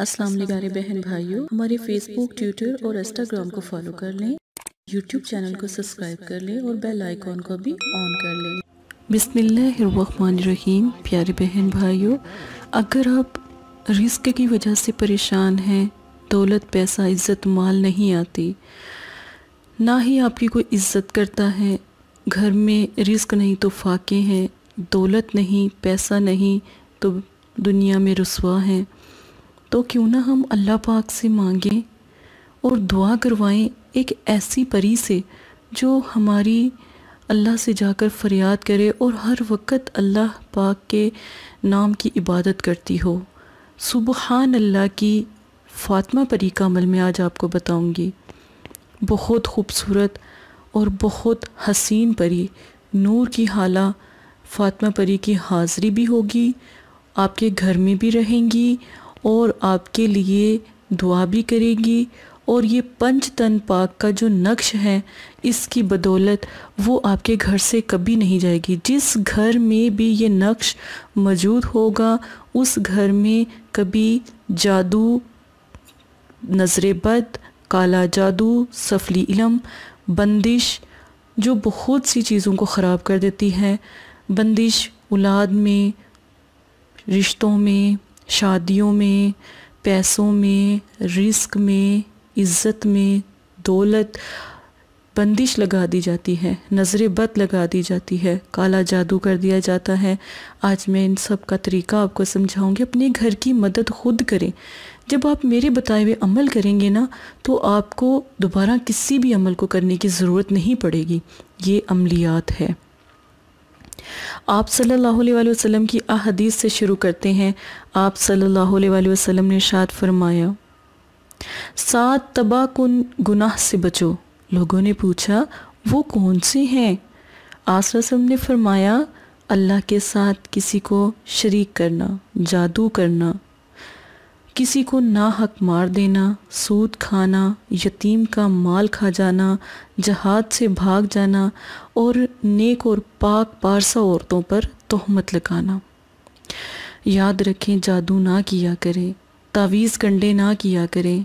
अस्सलाम प्यारे बहन भाइयों हमारे फेसबुक ट्विटर और इंस्टाग्राम को फॉलो कर लें यूट्यूब चैनल को सब्सक्राइब कर लें और बेल आइकॉन को भी ऑन कर लें बिसमीम प्यारे बहन भाइयों अगर आप रिस्क की वजह से परेशान हैं दौलत पैसा इज़्ज़त माल नहीं आती ना ही आपकी कोई इज़्ज़त करता है घर में रिस्क नहीं तो फाके हैं दौलत नहीं पैसा नहीं तो दुनिया में रसवा हैं तो क्यों ना हम अल्लाह पाक से मांगें और दुआ करवाएं एक ऐसी परी से जो हमारी अल्लाह से जाकर फरियाद करे और हर वक्त अल्लाह पाक के नाम की इबादत करती हो सुबहान अल्लाह की फातमा परी का अमल में आज आपको बताऊंगी बहुत खूबसूरत और बहुत हसीन परी नूर की हाला फ़ातिमा परी की हाज़री भी होगी आपके घर में भी रहेंगी और आपके लिए दुआ भी करेगी और ये पंच तन पाक का जो नक्श है इसकी बदौलत वो आपके घर से कभी नहीं जाएगी जिस घर में भी ये नक्श मौजूद होगा उस घर में कभी जादू नजरेबद काला जादू सफली इलम बंदिश जो बहुत सी चीज़ों को ख़राब कर देती है बंदिश औलाद में रिश्तों में शादियों में पैसों में रिस्क में इज़्ज़त में दौलत बंदिश लगा दी जाती है नज़र बद लगा दी जाती है काला जादू कर दिया जाता है आज मैं इन सब का तरीका आपको समझाऊंगी अपने घर की मदद खुद करें जब आप मेरे बताए हुए अमल करेंगे ना तो आपको दोबारा किसी भी अमल को करने की ज़रूरत नहीं पड़ेगी ये अमलियात है आप सल्लल्लाहु अलैहि वसल्लम की अहदीस से शुरू करते हैं आप सल्लल्लाहु अलैहि वसल्लम ने शाद फरमाया सात तबाह कन गुनाह से बचो लोगों ने पूछा वो कौन सी हैं आसरसम ने फरमाया अल्लाह के साथ किसी को शरीक करना जादू करना किसी को ना हक मार देना सूद खाना यतीम का माल खा जाना जहाज से भाग जाना और नेक और पाक पारसा औरतों पर तहमत लगाना याद रखें जादू ना किया करें तावीज़ कंडे ना किया करें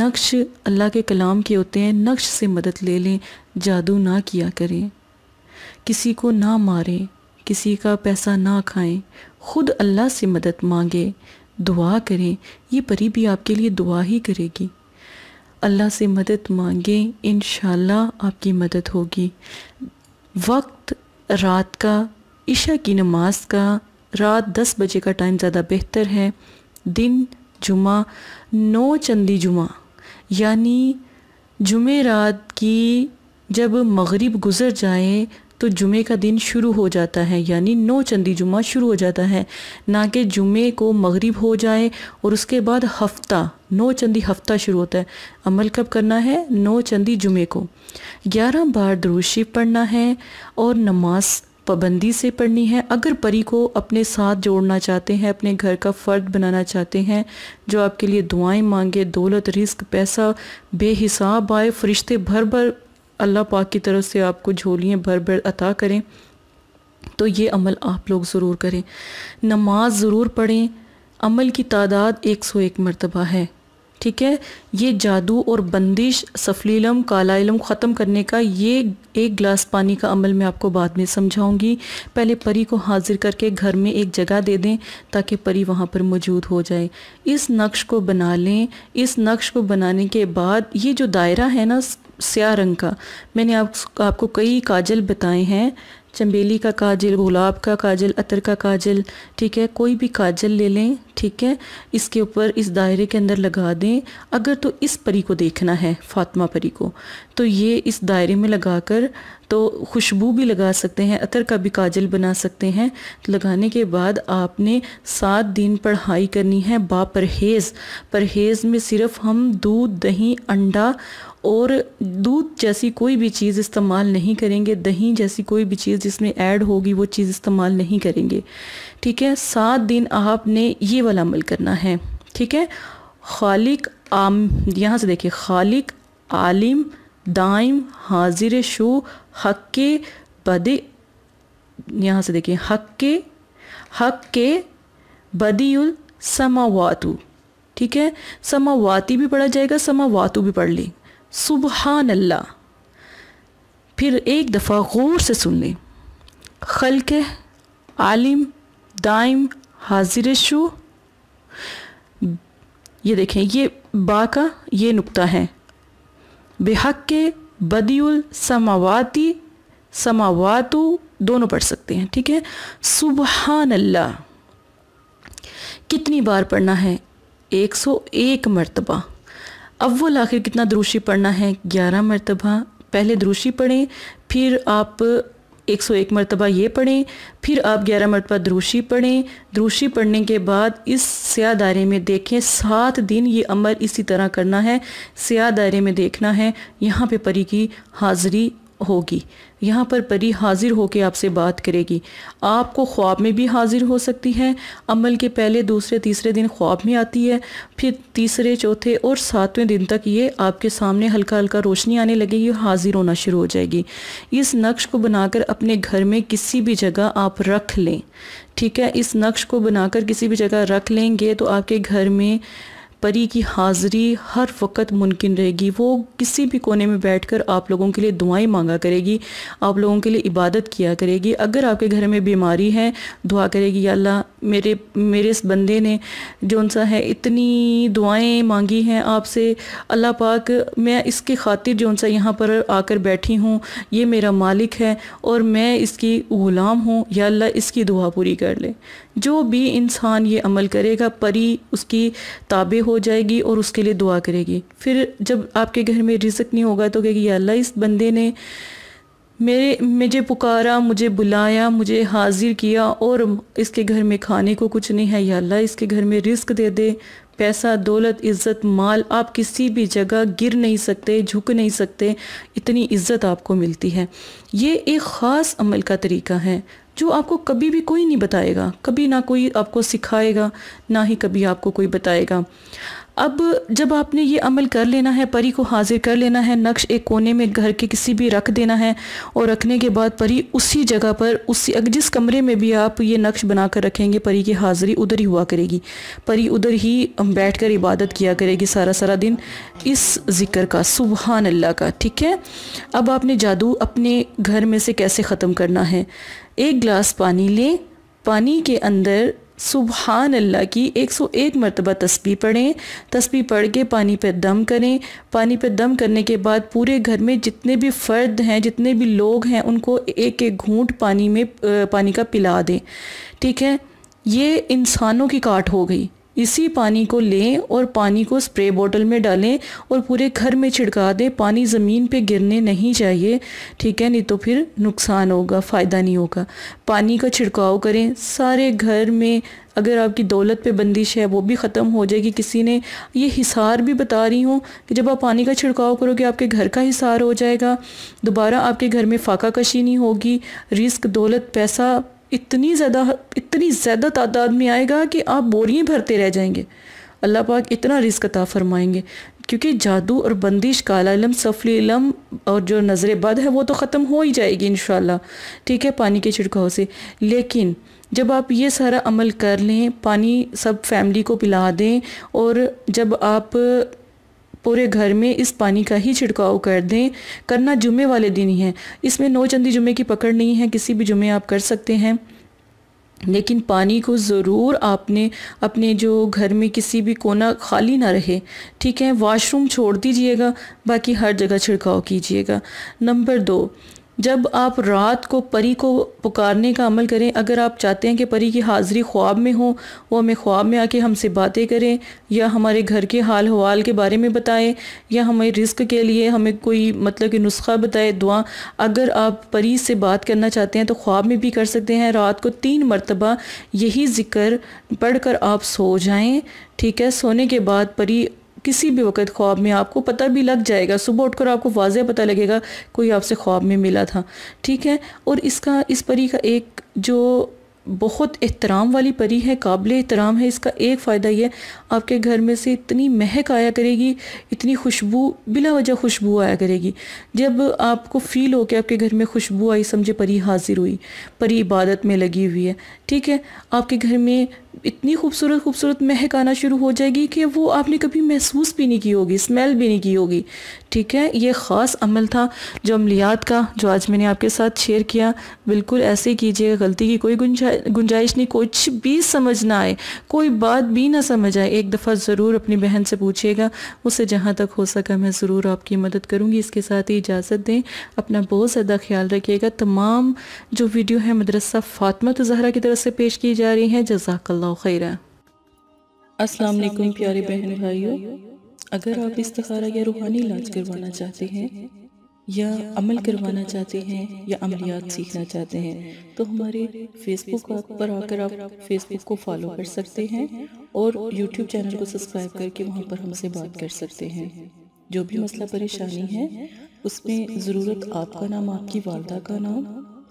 नक्श अल्लाह के कलाम के होते हैं नक्श से मदद ले लें जादू ना किया करें किसी को ना मारें किसी का पैसा ना खाएं खुद अल्लाह से मदद मांगें दुआ करें ये परी भी आपके लिए दुआ ही करेगी अल्लाह से मदद मांगें इन आपकी मदद होगी वक्त रात का इशा की नमाज का रात दस बजे का टाइम ज़्यादा बेहतर है दिन जुमा नौ चंदी जुमा यानी जुमे रात की जब मगरिब गुज़र जाए तो जुमे का दिन शुरू हो जाता है यानी नौ चंदी जुमा शुरू हो जाता है ना कि जुमे को मगरिब हो जाए और उसके बाद हफ्ता नौ चंदी हफ्ता शुरू होता है अमल कब करना है नौ चंदी जुमे को ग्यारह बार द्रोशी पढ़ना है और नमाज पाबंदी से पढ़नी है अगर परी को अपने साथ जोड़ना चाहते हैं अपने घर का फ़र्द बनाना चाहते हैं जो आपके लिए दुआएं मांगे दौलत रिस्क पैसा बेहिसाब आए फरिश्ते भर भर अल्लाह पाक की तरफ से आपको झोलियाँ भर भर अता करें तो ये अमल आप लोग ज़रूर करें नमाज ज़रूर पढ़ें अमल की तादाद एक सौ एक मरतबा है ठीक है ये जादू और बंदिश सफलीलम काला इलम ख़त्म करने का ये एक गिलास पानी का अमल मैं आपको बाद में समझाऊंगी पहले परी को हाजिर करके घर में एक जगह दे दें ताकि परी वहाँ पर मौजूद हो जाए इस नक्श को बना लें इस नक्श को बनाने के बाद ये जो दायरा है ना स्या रंग का मैंने आप, आपको कई काजल बताए हैं चंबेली का काजल गुलाब का काजल अतर का काजल ठीक है कोई भी काजल ले लें ठीक है इसके ऊपर इस दायरे के अंदर लगा दें अगर तो इस परी को देखना है फातिमा परी को तो ये इस दायरे में लगा कर तो खुशबू भी लगा सकते हैं अतर का भी काजल बना सकते हैं तो लगाने के बाद आपने सात दिन पढ़ाई करनी है बा परहेज़ परहेज़ में सिर्फ हम दूध दही अंडा और दूध जैसी कोई भी चीज़ इस्तेमाल नहीं करेंगे दही जैसी कोई भी चीज़ जिसमें ऐड होगी वो चीज़ इस्तेमाल नहीं करेंगे ठीक है सात दिन आपने ये वाला अमल करना है ठीक है खालिक आम यहाँ से देखिए खालिक आलिम दाइम हाजिर शो हक के बदे यहाँ से देखिए हक के हक के बदील समावातु ठीक है समावाती भी पढ़ा जाएगा समावातु भी पढ़ लें सुबहान अल्लाह फिर एक दफ़ा गौर से सुन लें खलक आलिम दाइम हाजिर शो ये देखें ये बा का ये नुक्ता है बेहक के बदील समावाती समावातु दोनों पढ़ सकते हैं ठीक है सुबहान अल्लाह कितनी बार पढ़ना है 101 मरतबा अव्वल आखिर कितना दुरुशी पढ़ना है ग्यारह मरतबा पहले दुरुशी पढ़ें फिर आप एक सौ एक मरतबा ये पढ़ें फिर आप ग्यारह मरतबा दुरुशी पढ़ें दुरुशी पढ़ने के बाद इस स्या दायरे में देखें सात दिन ये अमल इसी तरह करना है स्या दायरे में देखना है यहाँ पे परी की हाज़री होगी यहाँ पर परी हाजिर होकर आपसे बात करेगी आपको ख्वाब में भी हाजिर हो सकती है अमल के पहले दूसरे तीसरे दिन ख्वाब में आती है फिर तीसरे चौथे और सातवें दिन तक ये आपके सामने हल्का हल्का रोशनी आने लगेगी और हाजिर होना शुरू हो जाएगी इस नक्श को बनाकर अपने घर में किसी भी जगह आप रख लें ठीक है इस नक्श को बनाकर किसी भी जगह रख लेंगे तो आपके घर में परी की हाज़िरी हर वक्त मुमकिन रहेगी वो किसी भी कोने में बैठकर आप लोगों के लिए दुआएं मांगा करेगी आप लोगों के लिए इबादत किया करेगी अगर आपके घर में बीमारी है दुआ करेगी या अल्लाह मेरे मेरे इस बंदे ने जो सा है इतनी दुआएं मांगी हैं आपसे अल्लाह पाक मैं इसके खातिर जो सा यहाँ पर आकर बैठी हूँ ये मेरा मालिक है और मैं इसकी ग़ुलाम हूँ या अल्लाह इसकी दुआ पूरी कर ले जो भी इंसान ये अमल करेगा परी उसकी ताबे हो हो जाएगी और उसके लिए दुआ करेगी फिर जब आपके घर में रिजक नहीं होगा तो कहेगी अल्लाह इस बंदे ने मेरे मुझे पुकारा मुझे बुलाया मुझे हाजिर किया और इसके घर में खाने को कुछ नहीं है या अल्लाह इसके घर में रिस्क दे दे पैसा दौलत इज़्ज़त माल आप किसी भी जगह गिर नहीं सकते झुक नहीं सकते इतनी इज़्ज़त आपको मिलती है ये एक ख़ास अमल का तरीका है जो आपको कभी भी कोई नहीं बताएगा कभी ना कोई आपको सिखाएगा ना ही कभी आपको कोई बताएगा अब जब आपने ये अमल कर लेना है परी को हाजिर कर लेना है नक्श एक कोने में घर के किसी भी रख देना है और रखने के बाद परी उसी जगह पर उसी जिस कमरे में भी आप ये नक्श बना कर रखेंगे परी की हाजिरी उधर ही हुआ करेगी परी उधर ही बैठ कर इबादत किया करेगी सारा सारा दिन इस ज़िक्र का सुबहान अल्लाह का ठीक है अब आपने जादू अपने घर में से कैसे ख़त्म करना है एक गिलास पानी लें पानी के अंदर सुबहान अल्लाह की 101 मरतबा तस्वीर पढ़ें तस्वीर पढ़ के पानी पर दम करें पानी पर दम करने के बाद पूरे घर में जितने भी फ़र्द हैं जितने भी लोग हैं उनको एक एक घूंट पानी में पानी का पिला दें ठीक है ये इंसानों की काट हो गई इसी पानी को लें और पानी को स्प्रे बोतल में डालें और पूरे घर में छिड़का दें पानी ज़मीन पे गिरने नहीं चाहिए ठीक है नहीं तो फिर नुकसान होगा फ़ायदा नहीं होगा पानी का छिड़काव करें सारे घर में अगर आपकी दौलत पे बंदिश है वो भी ख़त्म हो जाएगी किसी ने ये हिसार भी बता रही हूँ कि जब आप पानी का छिड़काव करोगे आपके घर का हिसार हो जाएगा दोबारा आपके घर में फाका कशी नहीं होगी रिस्क दौलत पैसा इतनी ज़्यादा इतनी ज़्यादा तादाद में आएगा कि आप बोरियाँ भरते रह जाएंगे अल्लाह पाक इतना रिस्क अता फरमाएंगे क्योंकि जादू और बंदिश काला इलम सफली इलम और जो नज़र बद है वो तो ख़त्म हो ही जाएगी इन ठीक है पानी के छिड़काव से लेकिन जब आप ये सारा अमल कर लें पानी सब फैमिली को पिला दें और जब आप पूरे घर में इस पानी का ही छिड़काव कर दें करना जुमे वाले दिन ही है इसमें नौ चंदी जुमे की पकड़ नहीं है किसी भी जुमे आप कर सकते हैं लेकिन पानी को ज़रूर आपने अपने जो घर में किसी भी कोना खाली ना रहे ठीक है वॉशरूम छोड़ दीजिएगा बाकी हर जगह छिड़काव कीजिएगा नंबर दो जब आप रात को परी को पुकारने का अमल करें अगर आप चाहते हैं कि परी की हाज़िरी ख्वाब में हो वो हमें ख्वाब में आके हमसे बातें करें या हमारे घर के हाल हवाल के बारे में बताएं या हमें रिस्क के लिए हमें कोई मतलब कि नुस्खा बताए दुआ अगर आप परी से बात करना चाहते हैं तो ख्वाब में भी कर सकते हैं रात को तीन मरतबा यही ज़िक्र पढ़ कर आप सो जाएँ ठीक है सोने के बाद परी किसी भी वक्त ख्वाब में आपको पता भी लग जाएगा सुबह उठकर आपको वाज पता लगेगा कोई आपसे ख्वाब में मिला था ठीक है और इसका इस परी का एक जो बहुत एहतराम वाली परी है काबिल एहतराम है इसका एक फ़ायदा ये आपके घर में से इतनी महक आया करेगी इतनी खुशबू बिला वजह खुशबू आया करेगी जब आपको फ़ील हो के आपके घर में खुशबू आई समझे परी हाजिर हुई परी इबादत में लगी हुई है ठीक है आपके घर में इतनी खूबसूरत खूबसूरत महक आना शुरू हो जाएगी कि वो आपने कभी महसूस भी नहीं की होगी स्मेल भी नहीं की होगी ठीक है ये ख़ास अमल था जो अमलियात का जो आज मैंने आपके साथ शेयर किया बिल्कुल ऐसे ही कीजिएगा गलती की कोई गुंजाइश नहीं कुछ भी समझ ना आए कोई बात भी ना समझ आए एक दफ़ा ज़रूर अपनी बहन से पूछिएगा उससे जहाँ तक हो सका मैं ज़रूर आपकी मदद करूँगी इसके साथ ही इजाज़त दें अपना बहुत ज़्यादा ख्याल रखिएगा तमाम जो वीडियो है मदरसा फ़ातमा तो जहरा की तरफ से पेश की जा रही हैं जजाकल्ला खैर अस्सलाम वालेकुम प्यारे बहन भाइयों अगर आप इस्तारा या रूहानी इलाज करवाना चाहते हैं या अमल करवाना चाहते हैं या अमलियात सीखना चाहते हैं तो हमारे फेसबुक पर आकर आप फेसबुक को फॉलो कर सकते हैं और यूट्यूब चैनल को सब्सक्राइब करके वहाँ पर हमसे बात कर सकते हैं जो भी मसला परेशानी है उसमें ज़रूरत आपका नाम आपकी वालदा का नाम